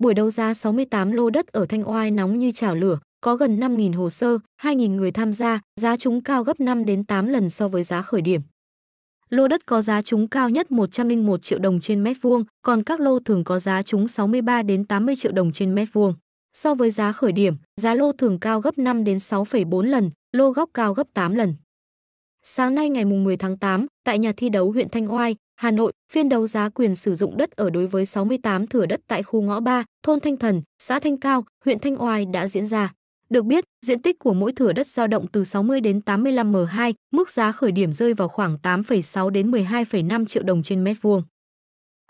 buổi đấu giá 68 lô đất ở Thanh Oai nóng như chảo lửa, có gần 5.000 hồ sơ, 2.000 người tham gia, giá trúng cao gấp 5 đến 8 lần so với giá khởi điểm. Lô đất có giá trúng cao nhất 101 triệu đồng trên mét vuông, còn các lô thường có giá trúng 63 đến 80 triệu đồng trên mét vuông. So với giá khởi điểm, giá lô thường cao gấp 5 đến 6,4 lần, lô góc cao gấp 8 lần. Sáng nay ngày 10 tháng 8, tại nhà thi đấu huyện Thanh Oai, Hà Nội, phiên đấu giá quyền sử dụng đất ở đối với 68 thửa đất tại khu ngõ 3, thôn Thanh Thần, xã Thanh Cao, huyện Thanh Oai đã diễn ra. Được biết, diện tích của mỗi thửa đất dao động từ 60 đến 85 m2, mức giá khởi điểm rơi vào khoảng 8,6 đến 12,5 triệu đồng trên mét vuông.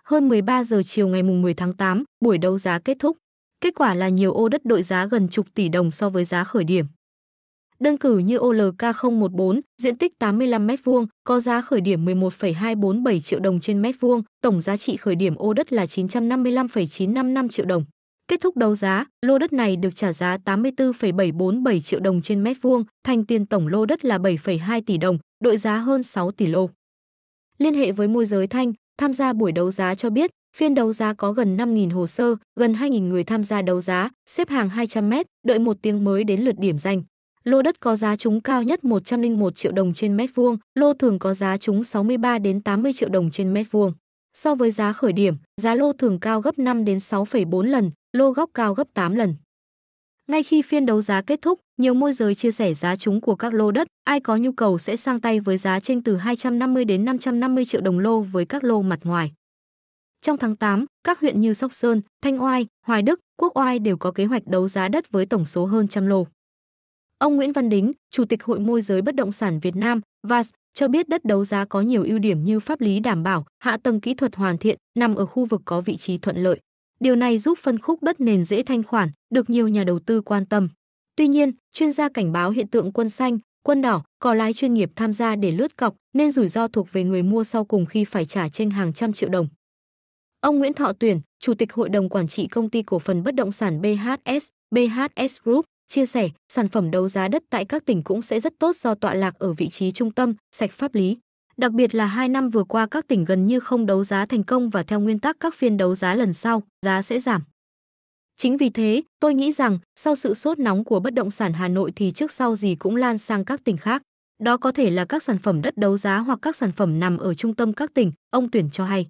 Hơn 13 giờ chiều ngày 10 tháng 8, buổi đấu giá kết thúc. Kết quả là nhiều ô đất đội giá gần chục tỷ đồng so với giá khởi điểm đơn cử như OLK014, diện tích 85 m2, có giá khởi điểm 11,247 triệu đồng trên mét vuông, tổng giá trị khởi điểm ô đất là 955,955 triệu đồng. Kết thúc đấu giá, lô đất này được trả giá 84,747 triệu đồng trên mét vuông, thành tiền tổng lô đất là 7,2 tỷ đồng, đội giá hơn 6 tỷ lô. Liên hệ với môi giới Thanh, tham gia buổi đấu giá cho biết, phiên đấu giá có gần 5.000 hồ sơ, gần 2.000 người tham gia đấu giá, xếp hàng 200 m, đợi một tiếng mới đến lượt điểm danh. Lô đất có giá trúng cao nhất 101 triệu đồng trên mét vuông, lô thường có giá trúng 63 đến 80 triệu đồng trên mét vuông. So với giá khởi điểm, giá lô thường cao gấp 5 đến 6,4 lần, lô góc cao gấp 8 lần. Ngay khi phiên đấu giá kết thúc, nhiều môi giới chia sẻ giá trúng của các lô đất, ai có nhu cầu sẽ sang tay với giá trên từ 250 đến 550 triệu đồng lô với các lô mặt ngoài. Trong tháng 8, các huyện như Sóc Sơn, Thanh Oai, Hoài Đức, Quốc Oai đều có kế hoạch đấu giá đất với tổng số hơn trăm lô. Ông Nguyễn Văn Đính, Chủ tịch Hội môi giới bất động sản Việt Nam, VAS, cho biết đất đấu giá có nhiều ưu điểm như pháp lý đảm bảo, hạ tầng kỹ thuật hoàn thiện, nằm ở khu vực có vị trí thuận lợi. Điều này giúp phân khúc đất nền dễ thanh khoản, được nhiều nhà đầu tư quan tâm. Tuy nhiên, chuyên gia cảnh báo hiện tượng quân xanh, quân đỏ, có lái chuyên nghiệp tham gia để lướt cọc nên rủi ro thuộc về người mua sau cùng khi phải trả trên hàng trăm triệu đồng. Ông Nguyễn Thọ Tuyển, Chủ tịch Hội đồng Quản trị Công ty Cổ phần Bất động sản BHS, BHS Group, chia sẻ, sản phẩm đấu giá đất tại các tỉnh cũng sẽ rất tốt do tọa lạc ở vị trí trung tâm, sạch pháp lý. Đặc biệt là hai năm vừa qua các tỉnh gần như không đấu giá thành công và theo nguyên tắc các phiên đấu giá lần sau, giá sẽ giảm. Chính vì thế, tôi nghĩ rằng sau sự sốt nóng của bất động sản Hà Nội thì trước sau gì cũng lan sang các tỉnh khác. Đó có thể là các sản phẩm đất đấu giá hoặc các sản phẩm nằm ở trung tâm các tỉnh, ông Tuyển cho hay.